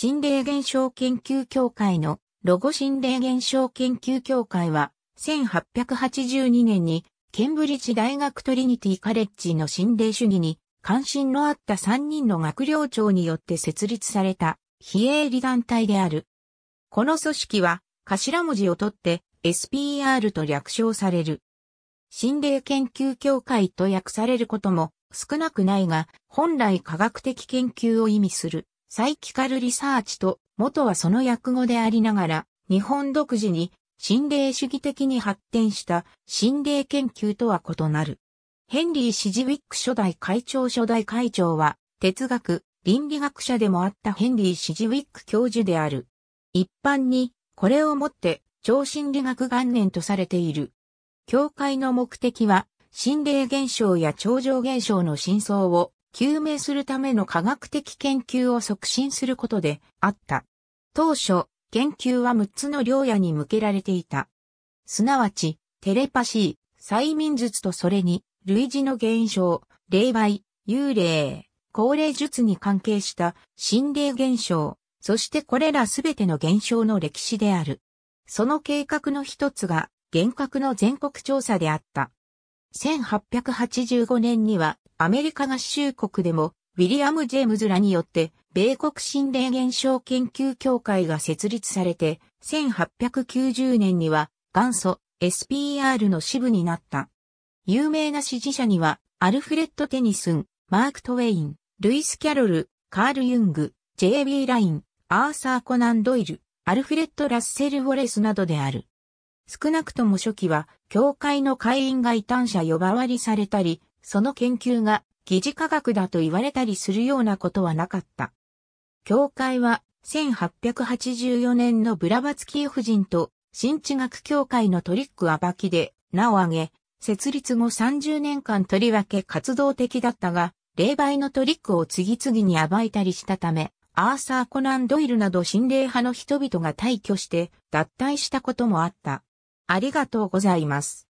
心霊現象研究協会のロゴ心霊現象研究協会は、1882年にケンブリッジ大学トリニティカレッジの心霊主義に関心のあった3人の学寮長によって設立された非営利団体である。この組織は頭文字を取って SPR と略称される。心霊研究協会と訳されることも少なくないが、本来科学的研究を意味するサイキカルリサーチと元はその訳語でありながら、日本独自に心霊主義的に発展した心霊研究とは異なる。ヘンリー・シジウィック初代会長初代会長は、哲学、倫理学者でもあったヘンリー・シジウィック教授である。一般に、これをもって、超心理学元年とされている。教会の目的は、心霊現象や超常現象の真相を究明するための科学的研究を促進することであった。当初、研究は6つの領野に向けられていた。すなわち、テレパシー、催眠術とそれに、類似の現象、霊媒、幽霊、高齢術に関係した心霊現象、そしてこれらすべての現象の歴史である。その計画の一つが、幻覚の全国調査であった。1885年にはアメリカ合衆国でも、ウィリアム・ジェームズらによって、米国心霊現象研究協会が設立されて、1890年には元祖 SPR の支部になった。有名な支持者には、アルフレッド・テニスン、マーク・トウェイン、ルイス・キャロル、カール・ユング、J.B. ライン、アーサー・コナン・ドイル、アルフレッド・ラッセル・ウォレスなどである。少なくとも初期は、教会の会員が異端者呼ばわりされたり、その研究が疑似科学だと言われたりするようなことはなかった。教会は1884年のブラバツキー夫人と新知学協会のトリック暴きで名を挙げ、設立後30年間とりわけ活動的だったが、霊媒のトリックを次々に暴いたりしたため、アーサー・コナン・ドイルなど心霊派の人々が退去して脱退したこともあった。ありがとうございます。